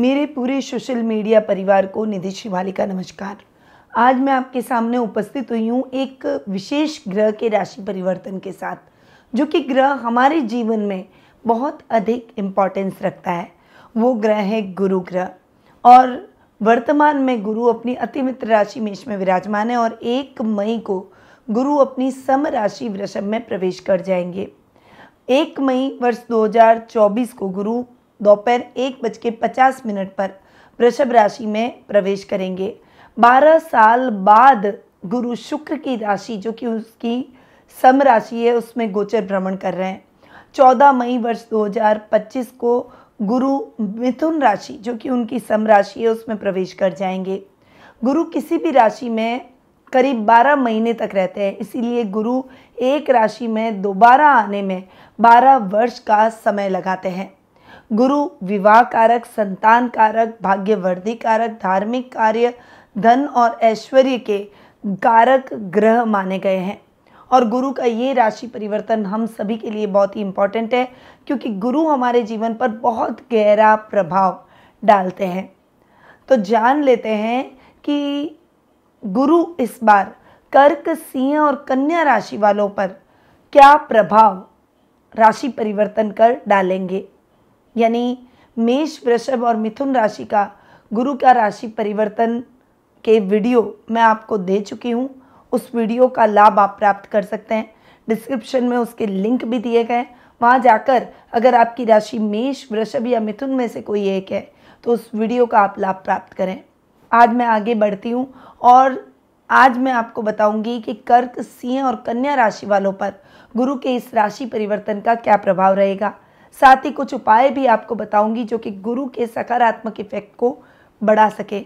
मेरे पूरे social media परिवार को निधि शिवाली का नमस्कार आज मैं आपके सामने उपस्थित हुई हूँ एक विशेष ग्रह के राशि परिवर्तन के साथ जो कि ग्रह हमारे जीवन में बहुत अधिक इम्पॉर्टेंस रखता है वो ग्रह है गुरु ग्रह और वर्तमान में गुरु अपनी अतिमित्र राशि मेष में विराजमान है और एक मई को गुरु अपनी सम राशि वृषभ में प्रवेश कर जाएंगे एक मई वर्ष 2024 को गुरु दोपहर एक बज के पचास मिनट पर वृषभ राशि में प्रवेश करेंगे बारह साल बाद गुरु शुक्र की राशि जो कि उसकी सम राशि है उसमें गोचर भ्रमण कर रहे हैं चौदह मई वर्ष 2025 को गुरु मिथुन राशि जो कि उनकी सम राशि है उसमें प्रवेश कर जाएंगे गुरु किसी भी राशि में करीब 12 महीने तक रहते हैं इसीलिए गुरु एक राशि में दोबारा आने में 12 वर्ष का समय लगाते हैं गुरु विवाह कारक संतान कारक भाग्यवर्धि कारक धार्मिक कार्य धन और ऐश्वर्य के कारक ग्रह माने गए हैं और गुरु का ये राशि परिवर्तन हम सभी के लिए बहुत ही इम्पॉर्टेंट है क्योंकि गुरु हमारे जीवन पर बहुत गहरा प्रभाव डालते हैं तो जान लेते हैं कि गुरु इस बार कर्क सिंह और कन्या राशि वालों पर क्या प्रभाव राशि परिवर्तन कर डालेंगे यानी मेष वृषभ और मिथुन राशि का गुरु का राशि परिवर्तन के वीडियो मैं आपको दे चुकी हूँ उस वीडियो का लाभ आप प्राप्त कर सकते हैं डिस्क्रिप्शन में उसके लिंक भी दिए गए वहाँ जाकर अगर आपकी राशि मेष वृषभ या मिथुन में से कोई एक है तो उस वीडियो का आप लाभ प्राप्त करें आज मैं आगे बढ़ती हूँ और आज मैं आपको बताऊंगी कि कर्क सिंह और कन्या राशि वालों पर गुरु के इस राशि परिवर्तन का क्या प्रभाव रहेगा साथ ही कुछ उपाय भी आपको बताऊंगी जो कि गुरु के सकारात्मक इफेक्ट को बढ़ा सके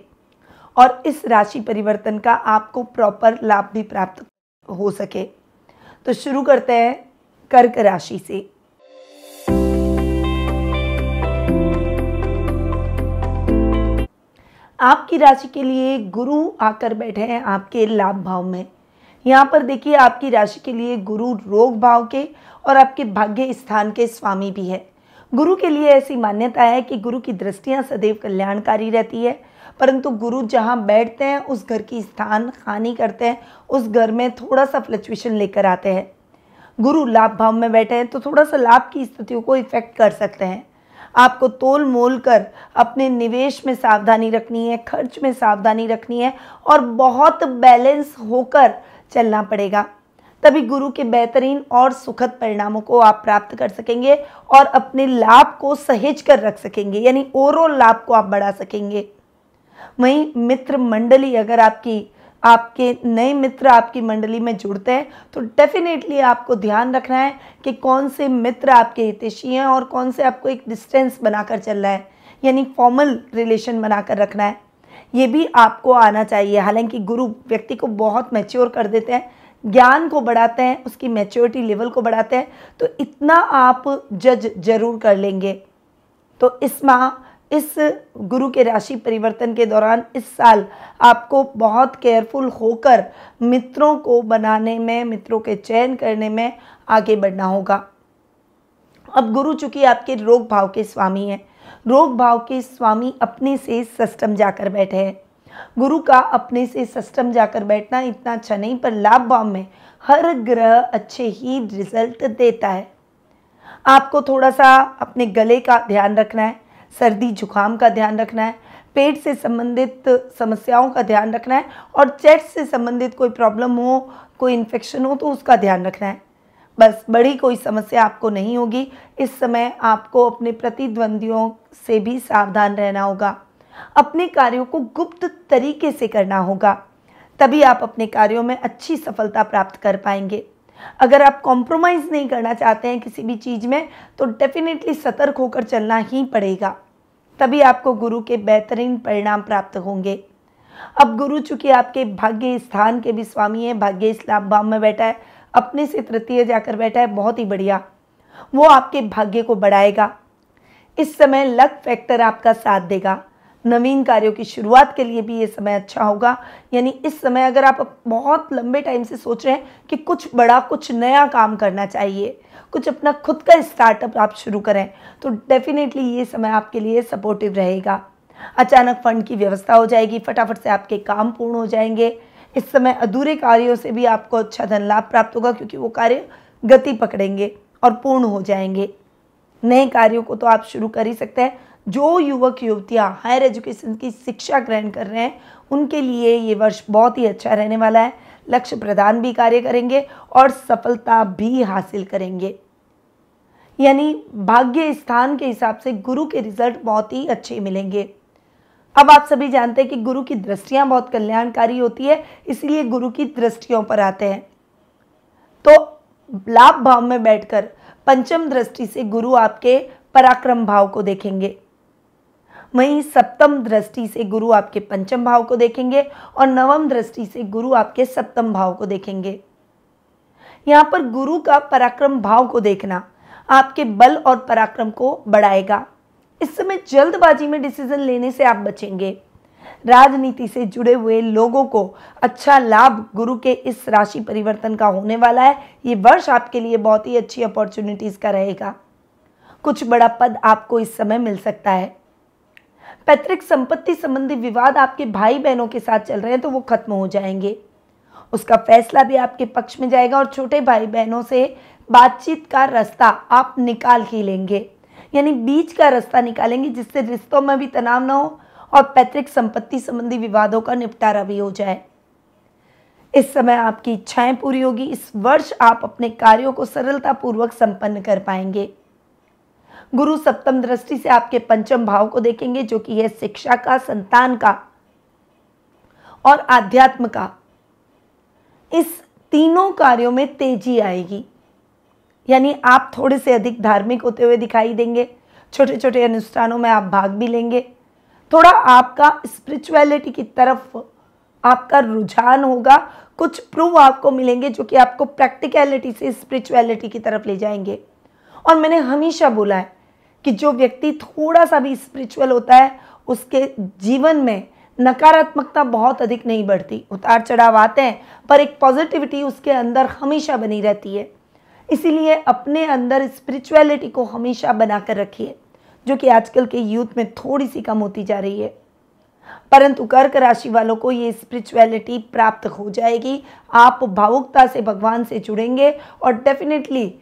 और इस राशि परिवर्तन का आपको प्रॉपर लाभ भी प्राप्त हो सके तो शुरू करते हैं कर्क राशि से आपकी राशि के लिए गुरु आकर बैठे हैं आपके लाभ भाव में यहाँ पर देखिए आपकी राशि के लिए गुरु रोग भाव के और आपके भाग्य स्थान के स्वामी भी है गुरु के लिए ऐसी मान्यता है कि गुरु की दृष्टियाँ सदैव कल्याणकारी रहती है परंतु गुरु जहाँ बैठते हैं उस घर की स्थान हानि करते हैं उस घर में थोड़ा सा फ्लक्चुएशन लेकर आते हैं गुरु लाभ भाव में बैठे हैं तो थोड़ा सा लाभ की स्थितियों को इफेक्ट कर सकते हैं आपको तोल मोल कर अपने निवेश में सावधानी रखनी है खर्च में सावधानी रखनी है और बहुत बैलेंस होकर चलना पड़ेगा तभी गुरु के बेहतरीन और सुखद परिणामों को आप प्राप्त कर सकेंगे और अपने लाभ को सहेज कर रख सकेंगे यानी ओवरऑल लाभ को आप बढ़ा सकेंगे वहीं मित्र मंडली अगर आपकी आपके नए मित्र आपकी मंडली में जुड़ते हैं तो डेफिनेटली आपको ध्यान रखना है कि कौन से मित्र आपके हितेशी हैं और कौन से आपको एक डिस्टेंस बनाकर चल रहा है यानी फॉर्मल रिलेशन बनाकर रखना है ये भी आपको आना चाहिए हालांकि गुरु व्यक्ति को बहुत मैच्योर कर देते हैं ज्ञान को बढ़ाते हैं उसकी मैच्योरिटी लेवल को बढ़ाते हैं तो इतना आप जज जरूर कर लेंगे तो इस माह इस गुरु के राशि परिवर्तन के दौरान इस साल आपको बहुत केयरफुल होकर मित्रों को बनाने में मित्रों के चयन करने में आगे बढ़ना होगा अब गुरु चूंकि आपके रोग भाव के स्वामी हैं रोग भाव के स्वामी अपने से सस्टम जाकर बैठे हैं गुरु का अपने से सिस्टम जाकर बैठना इतना अच्छा नहीं पर लाभ बॉम में हर ग्रह अच्छे ही रिजल्ट देता है आपको थोड़ा सा अपने गले का ध्यान रखना है सर्दी जुकाम का ध्यान रखना है पेट से संबंधित समस्याओं का ध्यान रखना है और चेस्ट से संबंधित कोई प्रॉब्लम हो कोई इन्फेक्शन हो तो उसका ध्यान रखना है बस बड़ी कोई समस्या आपको नहीं होगी इस समय आपको अपने प्रतिद्वंदियों से भी सावधान रहना होगा अपने कार्यों को गुप्त तरीके से करना होगा तभी आप अपने कार्यों में अच्छी सफलता प्राप्त कर पाएंगे अगर आप कॉम्प्रोमाइज़ नहीं करना चाहते हैं किसी भी चीज़ में तो डेफिनेटली सतर्क होकर चलना ही पड़ेगा तभी आपको गुरु के बेहतरीन परिणाम प्राप्त होंगे अब गुरु चूंकि आपके भाग्य स्थान के भी स्वामी हैं भाग्य इस लाभ में बैठा है अपने से तृतीय जाकर बैठा है बहुत ही बढ़िया वो आपके भाग्य को बढ़ाएगा इस समय लक फैक्टर आपका साथ देगा नवीन कार्यों की शुरुआत के लिए भी ये समय अच्छा होगा यानी इस समय अगर आप बहुत लंबे टाइम से सोच रहे हैं कि कुछ बड़ा कुछ नया काम करना चाहिए कुछ अपना खुद का स्टार्टअप आप शुरू करें तो डेफिनेटली ये समय आपके लिए सपोर्टिव रहेगा अचानक फंड की व्यवस्था हो जाएगी फटाफट से आपके काम पूर्ण हो जाएंगे इस समय अधूरे कार्यों से भी आपको अच्छा धन लाभ प्राप्त होगा क्योंकि वो कार्य गति पकड़ेंगे और पूर्ण हो जाएंगे नए कार्यों को तो आप शुरू कर ही सकते हैं जो युवक युवतियाँ हायर एजुकेशन की शिक्षा ग्रहण कर रहे हैं उनके लिए ये वर्ष बहुत ही अच्छा रहने वाला है लक्ष्य प्रदान भी कार्य करेंगे और सफलता भी हासिल करेंगे यानी भाग्य स्थान के हिसाब से गुरु के रिजल्ट बहुत ही अच्छे मिलेंगे अब आप सभी जानते हैं कि गुरु की दृष्टियाँ बहुत कल्याणकारी होती है इसलिए गुरु की दृष्टियों पर आते हैं तो लाभ भाव में बैठकर पंचम दृष्टि से गुरु आपके पराक्रम भाव को देखेंगे वहीं सप्तम दृष्टि से गुरु आपके पंचम भाव को देखेंगे और नवम दृष्टि से गुरु आपके सप्तम भाव को देखेंगे यहाँ पर गुरु का पराक्रम भाव को देखना आपके बल और पराक्रम को बढ़ाएगा इस समय जल्दबाजी में डिसीजन लेने से आप बचेंगे राजनीति से जुड़े हुए लोगों को अच्छा लाभ गुरु के इस राशि परिवर्तन का होने वाला है ये वर्ष आपके लिए बहुत ही अच्छी अपॉर्चुनिटीज़ का रहेगा कुछ बड़ा पद आपको इस समय मिल सकता है पैतृक संपत्ति संबंधी विवाद आपके भाई बहनों के साथ चल रहे हैं तो वो खत्म हो जाएंगे उसका फैसला भी आपके पक्ष में जाएगा और छोटे भाई बहनों से बातचीत का रास्ता आप निकाल ही लेंगे यानी बीच का रास्ता निकालेंगे जिससे रिश्तों में भी तनाव ना हो और पैतृक संपत्ति संबंधी विवादों का निपटारा भी हो जाए इस समय आपकी इच्छाएं पूरी होगी इस वर्ष आप अपने कार्यों को सरलतापूर्वक संपन्न कर पाएंगे गुरु सप्तम दृष्टि से आपके पंचम भाव को देखेंगे जो कि है शिक्षा का संतान का और आध्यात्म का इस तीनों कार्यों में तेजी आएगी यानी आप थोड़े से अधिक धार्मिक होते हुए दिखाई देंगे छोटे छोटे अनुष्ठानों में आप भाग भी लेंगे थोड़ा आपका स्पिरिचुअलिटी की तरफ आपका रुझान होगा कुछ प्रूव आपको मिलेंगे जो कि आपको प्रैक्टिकलिटी से स्पिरिचुअलिटी की तरफ ले जाएंगे और मैंने हमेशा बोला है कि जो व्यक्ति थोड़ा सा भी स्पिरिचुअल होता है उसके जीवन में नकारात्मकता बहुत अधिक नहीं बढ़ती उतार चढ़ाव आते हैं पर एक पॉजिटिविटी उसके अंदर हमेशा बनी रहती है इसीलिए अपने अंदर स्पिरिचुअलिटी को हमेशा बनाकर रखिए जो कि आजकल के यूथ में थोड़ी सी कम होती जा रही है परंतु कर्क राशि वालों को ये स्पिरिचुअलिटी प्राप्त हो जाएगी आप भावुकता से भगवान से जुड़ेंगे और डेफिनेटली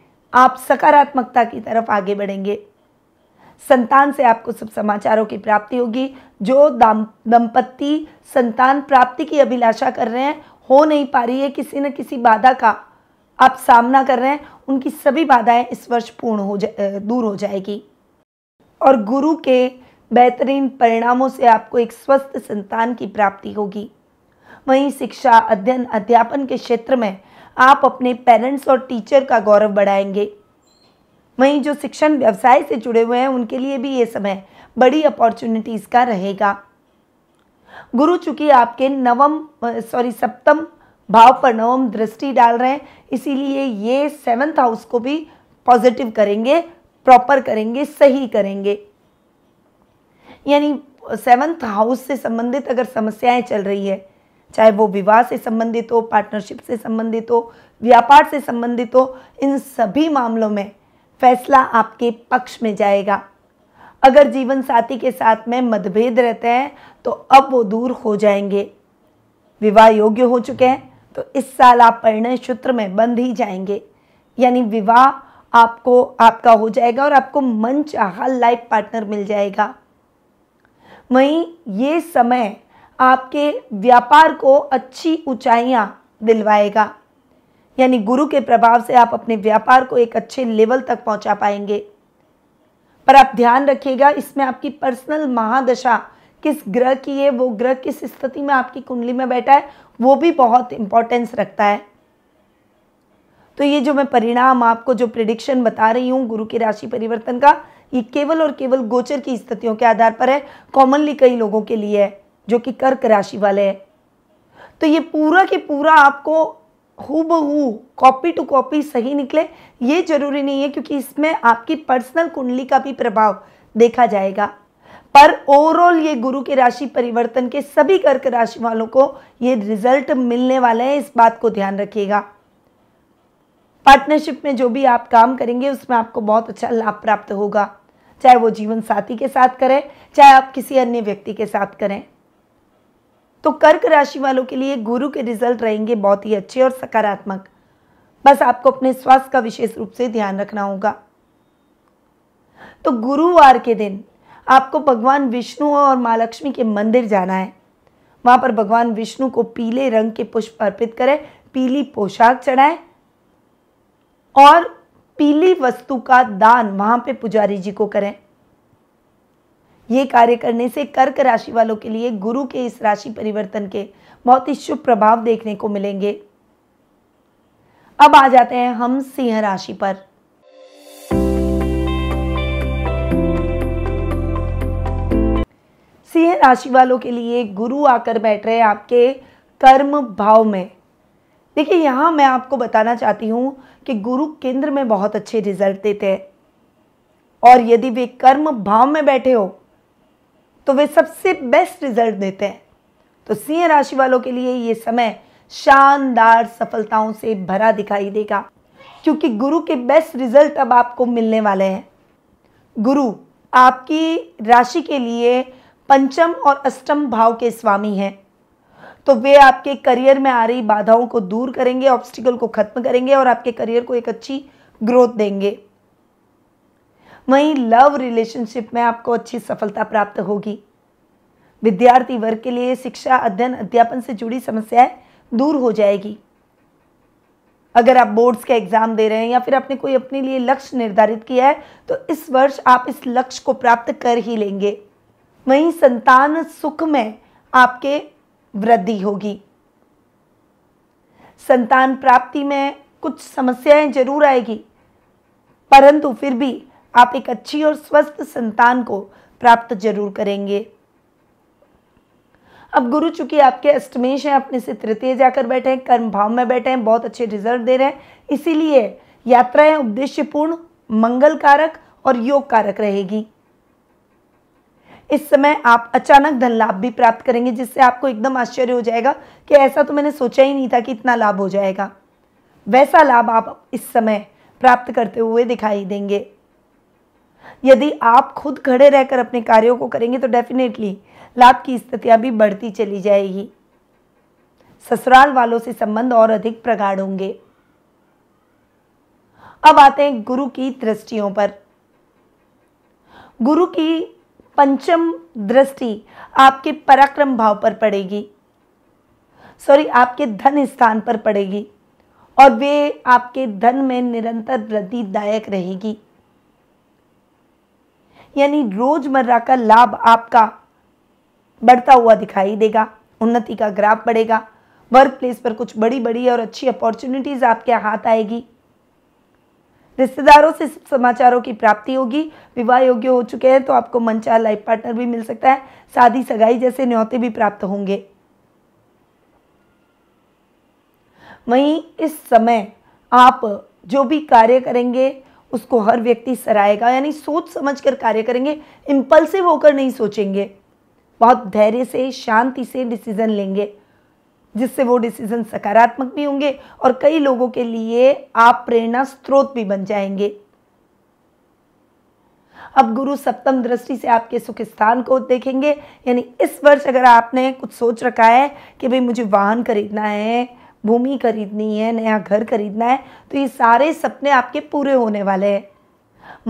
आप सकारात्मकता की तरफ आगे बढ़ेंगे संतान से आपको सब समाचारों की प्राप्ति होगी जो दाम दंपत्ति संतान प्राप्ति की अभिलाषा कर रहे हैं हो नहीं पा रही है किसी न किसी बाधा का आप सामना कर रहे हैं उनकी सभी बाधाएं इस वर्ष पूर्ण हो जा दूर हो जाएगी और गुरु के बेहतरीन परिणामों से आपको एक स्वस्थ संतान की प्राप्ति होगी वहीं शिक्षा अध्ययन अध्यापन के क्षेत्र में आप अपने पेरेंट्स और टीचर का गौरव बढ़ाएंगे वहीं जो शिक्षण व्यवसाय से जुड़े हुए हैं उनके लिए भी ये समय बड़ी अपॉर्चुनिटीज़ का रहेगा गुरु चूंकि आपके नवम सॉरी सप्तम भाव पर नवम दृष्टि डाल रहे हैं इसीलिए ये सेवंथ हाउस को भी पॉजिटिव करेंगे प्रॉपर करेंगे सही करेंगे यानी सेवंथ हाउस से संबंधित अगर समस्याएं चल रही है चाहे वो विवाह से संबंधित हो पार्टनरशिप से संबंधित हो व्यापार से संबंधित हो इन सभी मामलों में फैसला आपके पक्ष में जाएगा अगर जीवन साथी के साथ में मतभेद रहते हैं तो अब वो दूर हो जाएंगे विवाह योग्य हो चुके हैं तो इस साल आप परिणय सूत्र में बंध ही जाएंगे यानी विवाह आपको आपका हो जाएगा और आपको मन चाह लाइफ पार्टनर मिल जाएगा वहीं ये समय आपके व्यापार को अच्छी ऊंचाइयां दिलवाएगा यानी गुरु के प्रभाव से आप अपने व्यापार को एक अच्छे लेवल तक पहुंचा पाएंगे पर आप ध्यान रखिएगा इसमें आपकी पर्सनल महादशा किस ग्रह की है वो ग्रह किस स्थिति में आपकी कुंडली में बैठा है वो भी बहुत इंपॉर्टेंस रखता है तो ये जो मैं परिणाम आपको जो प्रिडिक्शन बता रही हूँ गुरु की राशि परिवर्तन का ये केवल और केवल गोचर की स्थितियों के आधार पर है कॉमनली कई लोगों के लिए है जो कि कर्क राशि वाले हैं तो ये पूरा के पूरा आपको हूबहू कॉपी टू कॉपी सही निकले ये जरूरी नहीं है क्योंकि इसमें आपकी पर्सनल कुंडली का भी प्रभाव देखा जाएगा पर ओवरऑल ये गुरु के राशि परिवर्तन के सभी कर्क राशि वालों को ये रिजल्ट मिलने वाला है इस बात को ध्यान रखिएगा पार्टनरशिप में जो भी आप काम करेंगे उसमें आपको बहुत अच्छा लाभ प्राप्त होगा चाहे वो जीवन साथी के साथ करें चाहे आप किसी अन्य व्यक्ति के साथ करें तो कर्क राशि वालों के लिए गुरु के रिजल्ट रहेंगे बहुत ही अच्छे और सकारात्मक बस आपको अपने स्वास्थ्य का विशेष रूप से ध्यान रखना होगा तो गुरुवार के दिन आपको भगवान विष्णु और माँ लक्ष्मी के मंदिर जाना है वहां पर भगवान विष्णु को पीले रंग के पुष्प अर्पित करें पीली पोशाक चढ़ाएं और पीली वस्तु का दान वहां पे पुजारी जी को करें ये कार्य करने से कर्क राशि वालों के लिए गुरु के इस राशि परिवर्तन के बहुत ही शुभ प्रभाव देखने को मिलेंगे अब आ जाते हैं हम सिंह राशि पर सिंह राशि वालों के लिए गुरु आकर बैठ रहे हैं आपके कर्म भाव में देखिए यहां मैं आपको बताना चाहती हूं कि गुरु केंद्र में बहुत अच्छे रिजल्ट देते हैं और यदि वे कर्म भाव में बैठे हो तो वे सबसे बेस्ट रिजल्ट देते हैं तो सिंह राशि वालों के लिए ये समय शानदार सफलताओं से भरा दिखाई देगा क्योंकि गुरु के बेस्ट रिजल्ट अब आपको मिलने वाले हैं गुरु आपकी राशि के लिए पंचम और अष्टम भाव के स्वामी हैं तो वे आपके करियर में आ रही बाधाओं को दूर करेंगे ऑब्स्टिकल को खत्म करेंगे और आपके करियर को एक अच्छी ग्रोथ देंगे वहीं लव रिलेशनशिप में आपको अच्छी सफलता प्राप्त होगी विद्यार्थी वर्ग के लिए शिक्षा अध्ययन अध्यापन से जुड़ी समस्याएं दूर हो जाएगी अगर आप बोर्ड्स का एग्जाम दे रहे हैं या फिर आपने कोई अपने लिए लक्ष्य निर्धारित किया है तो इस वर्ष आप इस लक्ष्य को प्राप्त कर ही लेंगे वहीं संतान सुख में आपके वृद्धि होगी संतान प्राप्ति में कुछ समस्याएं जरूर आएगी परंतु फिर भी आप एक अच्छी और स्वस्थ संतान को प्राप्त जरूर करेंगे अब गुरु चूंकि आपके अष्टमेश हैं अपने से तृतीय जाकर बैठे हैं कर्म भाव में बैठे हैं बहुत अच्छे रिजल्ट दे रहे हैं इसीलिए यात्राएं उद्देश्यपूर्ण मंगल कारक और योग कारक रहेगी इस समय आप अचानक धन लाभ भी प्राप्त करेंगे जिससे आपको एकदम आश्चर्य हो जाएगा कि ऐसा तो मैंने सोचा ही नहीं था कि इतना लाभ हो जाएगा वैसा लाभ आप इस समय प्राप्त करते हुए दिखाई देंगे यदि आप खुद खड़े रहकर अपने कार्यों को करेंगे तो डेफिनेटली लाभ की स्थितियाँ भी बढ़ती चली जाएगी ससुराल वालों से संबंध और अधिक प्रगाढ़ होंगे अब आते हैं गुरु की दृष्टियों पर गुरु की पंचम दृष्टि आपके पराक्रम भाव पर पड़ेगी सॉरी आपके धन स्थान पर पड़ेगी और वे आपके धन में निरंतर वृद्धिदायक रहेगी यानी रोजमर्रा का लाभ आपका बढ़ता हुआ दिखाई देगा उन्नति का ग्राफ बढ़ेगा वर्क प्लेस पर कुछ बड़ी बड़ी और अच्छी अपॉर्चुनिटीज आपके हाथ आएगी रिश्तेदारों से समाचारों की प्राप्ति होगी विवाह योग्य हो चुके हैं तो आपको मनचाह लाइफ पार्टनर भी मिल सकता है शादी सगाई जैसे न्योते भी प्राप्त होंगे वहीं इस समय आप जो भी कार्य करेंगे उसको हर व्यक्ति सराएगा यानी सोच समझ कर कार्य करेंगे इम्पल्सिव होकर नहीं सोचेंगे बहुत धैर्य से शांति से डिसीज़न लेंगे जिससे वो डिसीज़न सकारात्मक भी होंगे और कई लोगों के लिए आप प्रेरणा स्रोत भी बन जाएंगे अब गुरु सप्तम दृष्टि से आपके सुख स्थान को देखेंगे यानी इस वर्ष अगर आपने कुछ सोच रखा है कि भाई मुझे वाहन खरीदना है भूमि खरीदनी है नया घर खरीदना है तो ये सारे सपने आपके पूरे होने वाले हैं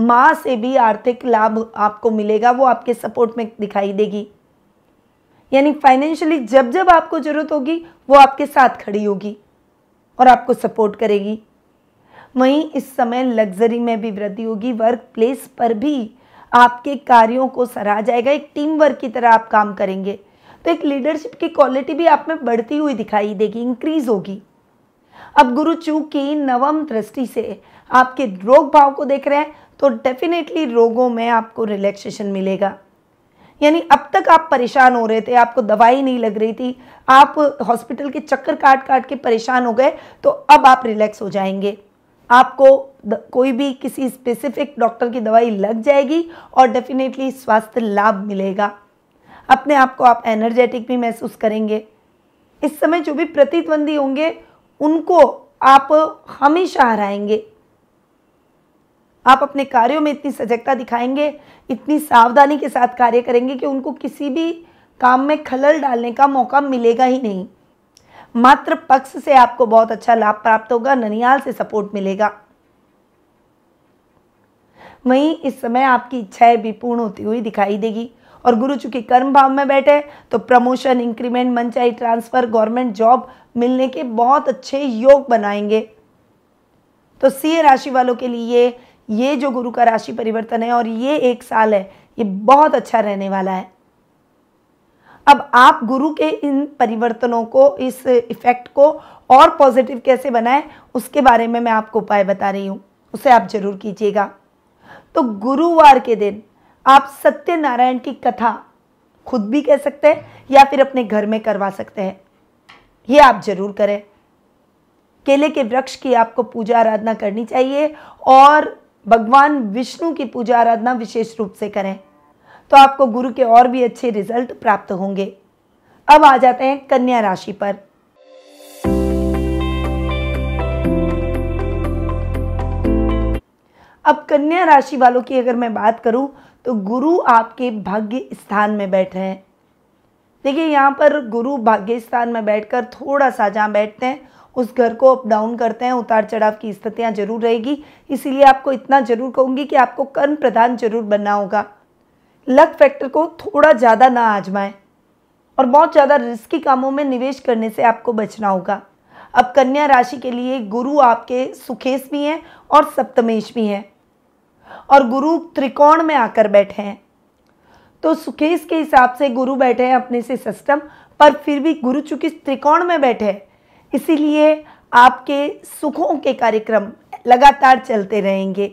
माँ से भी आर्थिक लाभ आपको मिलेगा वो आपके सपोर्ट में दिखाई देगी यानी फाइनेंशियली जब जब आपको ज़रूरत होगी वो आपके साथ खड़ी होगी और आपको सपोर्ट करेगी वहीं इस समय लग्जरी में भी वृद्धि होगी वर्क प्लेस पर भी आपके कार्यों को सराहा जाएगा एक टीम वर्क की तरह आप काम करेंगे तो एक लीडरशिप की क्वालिटी भी आप में बढ़ती हुई दिखाई देगी इंक्रीज होगी अब गुरु चूक की नवम दृष्टि से आपके रोग भाव को देख रहे हैं तो डेफिनेटली रोगों में आपको रिलैक्सेशन मिलेगा यानी अब तक आप परेशान हो रहे थे आपको दवाई नहीं लग रही थी आप हॉस्पिटल के चक्कर काट काट के परेशान हो गए तो अब आप रिलैक्स हो जाएंगे आपको द, कोई भी किसी स्पेसिफिक डॉक्टर की दवाई लग जाएगी और डेफिनेटली स्वास्थ्य लाभ मिलेगा अपने आप को आप एनर्जेटिक भी महसूस करेंगे इस समय जो भी प्रतिद्वंदी होंगे उनको आप हमेशा हराएंगे आप अपने कार्यों में इतनी सजगता दिखाएंगे इतनी सावधानी के साथ कार्य करेंगे कि उनको किसी भी काम में खलल डालने का मौका मिलेगा ही नहीं मात्र पक्ष से आपको बहुत अच्छा लाभ प्राप्त होगा ननियाल से सपोर्ट मिलेगा वहीं इस समय आपकी इच्छाएं भी पूर्ण होती हुई दिखाई देगी और गुरु चूंकि कर्म भाव में बैठे तो प्रमोशन इंक्रीमेंट मनचाही ट्रांसफ़र गवर्नमेंट जॉब मिलने के बहुत अच्छे योग बनाएंगे तो सिंह राशि वालों के लिए ये जो गुरु का राशि परिवर्तन है और ये एक साल है ये बहुत अच्छा रहने वाला है अब आप गुरु के इन परिवर्तनों को इस इफेक्ट को और पॉजिटिव कैसे बनाएं उसके बारे में मैं आपको उपाय बता रही हूँ उसे आप जरूर कीजिएगा तो गुरुवार के दिन आप सत्यनारायण की कथा खुद भी कह सकते हैं या फिर अपने घर में करवा सकते हैं ये आप जरूर करें केले के वृक्ष की आपको पूजा आराधना करनी चाहिए और भगवान विष्णु की पूजा आराधना विशेष रूप से करें तो आपको गुरु के और भी अच्छे रिजल्ट प्राप्त होंगे अब आ जाते हैं कन्या राशि पर अब कन्या राशि वालों की अगर मैं बात करूं तो गुरु आपके भाग्य स्थान में बैठे हैं देखिए यहाँ पर गुरु भाग्य स्थान में बैठकर थोड़ा सा जहाँ बैठते हैं उस घर को अप डाउन करते हैं उतार चढ़ाव की स्थितियाँ जरूर रहेगी इसीलिए आपको इतना जरूर कहूँगी कि आपको कर्म प्रधान जरूर बनना होगा लक फैक्टर को थोड़ा ज़्यादा ना आजमाएं और बहुत ज़्यादा रिस्की कामों में निवेश करने से आपको बचना होगा अब कन्या राशि के लिए गुरु आपके सुखेश भी हैं और सप्तमेश भी हैं और गुरु त्रिकोण में आकर बैठे हैं तो सुकेश के हिसाब से गुरु बैठे हैं अपने से सिस्टम पर फिर भी गुरु चूंकि त्रिकोण में बैठे हैं इसीलिए आपके सुखों के कार्यक्रम लगातार चलते रहेंगे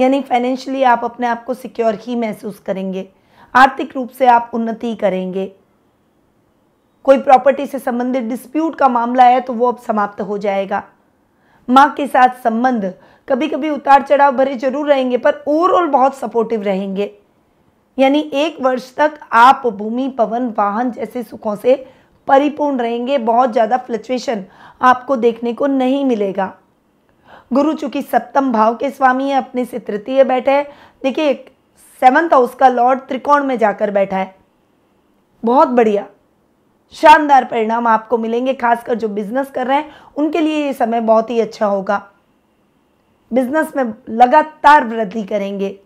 यानी फाइनेंशियली आप अपने आप को सिक्योर ही महसूस करेंगे आर्थिक रूप से आप उन्नति करेंगे कोई प्रॉपर्टी से संबंधित डिस्प्यूट का मामला है तो वो अब समाप्त हो जाएगा माँ के साथ संबंध कभी कभी उतार चढ़ाव भरे जरूर रहेंगे पर ओवरऑल बहुत सपोर्टिव रहेंगे यानी एक वर्ष तक आप भूमि पवन वाहन जैसे सुखों से परिपूर्ण रहेंगे बहुत ज़्यादा फ्लक्चुएशन आपको देखने को नहीं मिलेगा गुरु चूंकि सप्तम भाव के स्वामी है अपने से तृतीय बैठे हैं देखिए सेवंथ हाउस का लॉर्ड त्रिकोण में जाकर बैठा है बहुत बढ़िया शानदार परिणाम आपको मिलेंगे खासकर जो बिजनेस कर रहे हैं उनके लिए ये समय बहुत ही अच्छा होगा बिजनेस में लगातार वृद्धि करेंगे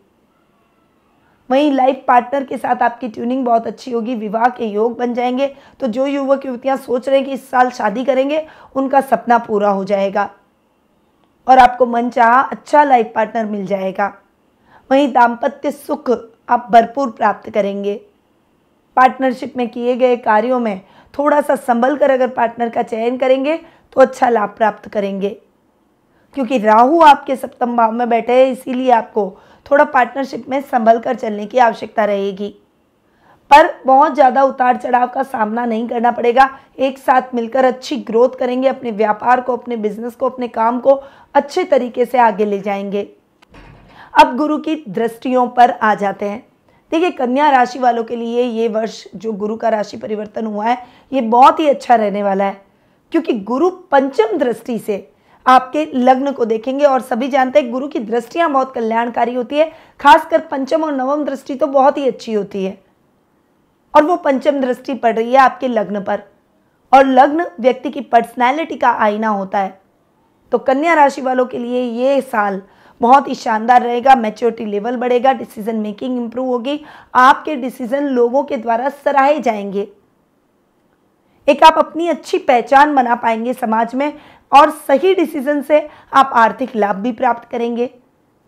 वहीं लाइफ पार्टनर के साथ आपकी ट्यूनिंग बहुत अच्छी होगी विवाह के योग बन जाएंगे तो जो युवक युवतियां सोच रहे हैं कि इस साल शादी करेंगे उनका सपना पूरा हो जाएगा और आपको मन चाह अच्छा लाइफ पार्टनर मिल जाएगा वहीं दाम्पत्य सुख आप भरपूर प्राप्त करेंगे पार्टनरशिप में किए गए कार्यों में थोड़ा सा संभल कर अगर पार्टनर का चयन करेंगे तो अच्छा लाभ प्राप्त करेंगे क्योंकि राहु आपके सप्तम भाव में बैठे हैं इसीलिए आपको थोड़ा पार्टनरशिप में संभल कर चलने की आवश्यकता रहेगी पर बहुत ज़्यादा उतार चढ़ाव का सामना नहीं करना पड़ेगा एक साथ मिलकर अच्छी ग्रोथ करेंगे अपने व्यापार को अपने बिजनेस को अपने काम को अच्छे तरीके से आगे ले जाएंगे अब गुरु की दृष्टियों पर आ जाते हैं देखिए कन्या राशि वालों के लिए ये वर्ष जो गुरु का राशि परिवर्तन हुआ है ये बहुत ही अच्छा रहने वाला है क्योंकि गुरु पंचम दृष्टि से आपके लग्न को देखेंगे और सभी जानते हैं गुरु की दृष्टियां बहुत कल्याणकारी होती है खासकर पंचम और नवम दृष्टि तो बहुत ही अच्छी होती है और वो पंचम दृष्टि पड़ रही है आपके लग्न पर और लग्न व्यक्ति की पर्सनैलिटी का आईना होता है तो कन्या राशि वालों के लिए ये साल बहुत ही शानदार रहेगा मेच्योरिटी लेवल बढ़ेगा डिसीजन मेकिंग इंप्रूव होगी आपके डिसीजन लोगों के द्वारा सराहे जाएंगे एक आप अपनी अच्छी पहचान बना पाएंगे समाज में और सही डिसीजन से आप आर्थिक लाभ भी प्राप्त करेंगे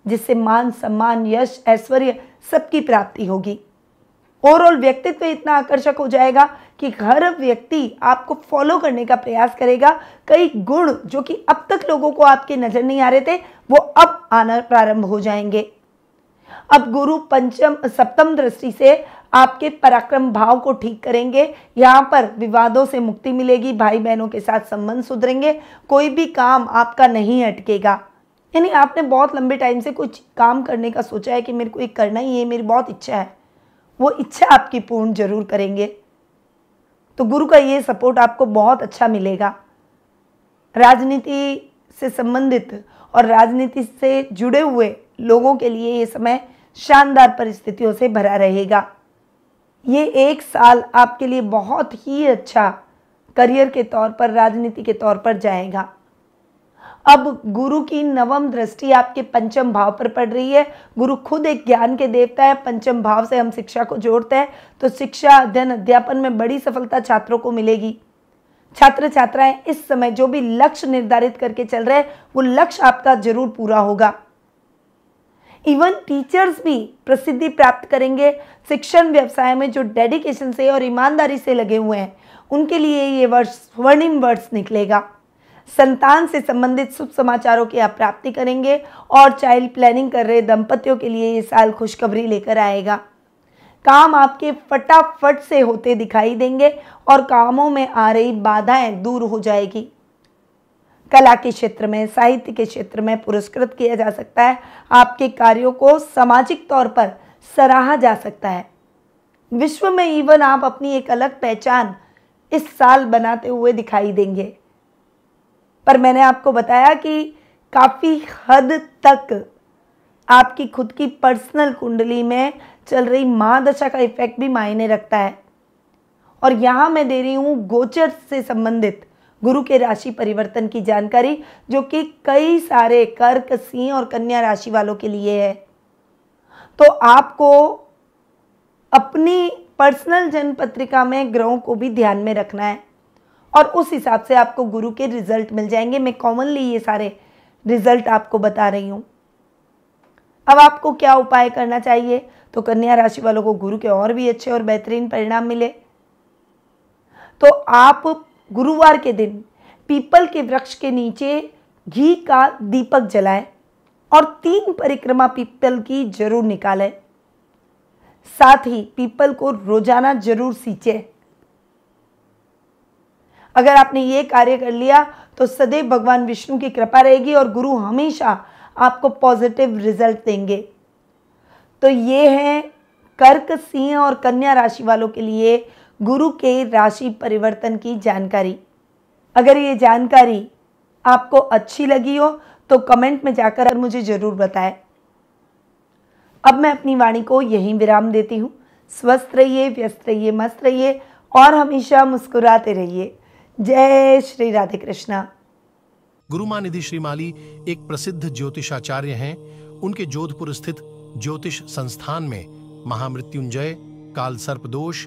जिससे मान सम्मान यश ऐश्वर्य सबकी प्राप्ति होगी ओवरऑल व्यक्तित्व इतना आकर्षक हो जाएगा कि हर व्यक्ति आपको फॉलो करने का प्रयास करेगा कई गुण जो कि अब तक लोगों को आपके नज़र नहीं आ रहे थे वो अब आना प्रारंभ हो जाएंगे अब गुरु पंचम सप्तम दृष्टि से आपके पराक्रम भाव को ठीक करेंगे यहाँ पर विवादों से मुक्ति मिलेगी भाई बहनों के साथ संबंध सुधरेंगे कोई भी काम आपका नहीं अटकेगा यानी आपने बहुत लंबे टाइम से कुछ काम करने का सोचा है कि मेरे को ये करना ही है मेरी बहुत इच्छा है वो इच्छा आपकी पूर्ण जरूर करेंगे तो गुरु का ये सपोर्ट आपको बहुत अच्छा मिलेगा राजनीति से संबंधित और राजनीति से जुड़े हुए लोगों के लिए ये समय शानदार परिस्थितियों से भरा रहेगा ये एक साल आपके लिए बहुत ही अच्छा करियर के तौर पर राजनीति के तौर पर जाएगा अब गुरु की नवम दृष्टि आपके पंचम भाव पर पड़ रही है गुरु खुद एक ज्ञान के देवता है पंचम भाव से हम शिक्षा को जोड़ते हैं तो शिक्षा अध्ययन अध्यापन में बड़ी सफलता छात्रों को मिलेगी छात्र छात्राएं इस समय जो भी लक्ष्य निर्धारित करके चल रहे हैं वो लक्ष्य आपका जरूर पूरा होगा इवन टीचर्स भी प्रसिद्धि प्राप्त करेंगे शिक्षण व्यवसाय में जो डेडिकेशन से और ईमानदारी से लगे हुए हैं उनके लिए ये वर्ष स्वर्णिम वर्ष निकलेगा संतान से संबंधित शुभ समाचारों की आप प्राप्ति करेंगे और चाइल्ड प्लानिंग कर रहे दंपतियों के लिए ये साल खुशखबरी लेकर आएगा काम आपके फटाफट से होते दिखाई देंगे और कामों में आ रही बाधाएं दूर हो जाएगी कला के क्षेत्र में साहित्य के क्षेत्र में पुरस्कृत किया जा सकता है आपके कार्यों को सामाजिक तौर पर सराहा जा सकता है विश्व में इवन आप अपनी एक अलग पहचान इस साल बनाते हुए दिखाई देंगे पर मैंने आपको बताया कि काफ़ी हद तक आपकी खुद की पर्सनल कुंडली में चल रही माँ दशा का इफेक्ट भी मायने रखता है और यहाँ मैं दे रही हूँ गोचर से संबंधित गुरु के राशि परिवर्तन की जानकारी जो कि कई सारे कर्क सिंह और कन्या राशि वालों के लिए है तो आपको अपनी पर्सनल जन्म पत्रिका में ग्रहों को भी ध्यान में रखना है और उस हिसाब से आपको गुरु के रिजल्ट मिल जाएंगे मैं कॉमनली ये सारे रिजल्ट आपको बता रही हूं अब आपको क्या उपाय करना चाहिए तो कन्या राशि वालों को गुरु के और भी अच्छे और बेहतरीन परिणाम मिले तो आप गुरुवार के दिन पीपल के वृक्ष के नीचे घी का दीपक जलाएं और तीन परिक्रमा पीपल की जरूर निकालें साथ ही पीपल को रोजाना जरूर सींचे अगर आपने ये कार्य कर लिया तो सदैव भगवान विष्णु की कृपा रहेगी और गुरु हमेशा आपको पॉजिटिव रिजल्ट देंगे तो ये है कर्क सिंह और कन्या राशि वालों के लिए गुरु के राशि परिवर्तन की जानकारी अगर ये जानकारी आपको अच्छी लगी हो तो कमेंट में जाकर मुझे ज़रूर बताएं अब मैं अपनी वाणी को यहीं विराम देती हूँ स्वस्थ रहिए व्यस्त रहिए मस्त रहिए और हमेशा मुस्कुराते रहिए जय श्री राधे कृष्णा गुरु माँ निधि श्रीमाली एक प्रसिद्ध ज्योतिषाचार्य हैं उनके जोधपुर स्थित ज्योतिष संस्थान में महामृत्युंजय काल सर्प दोष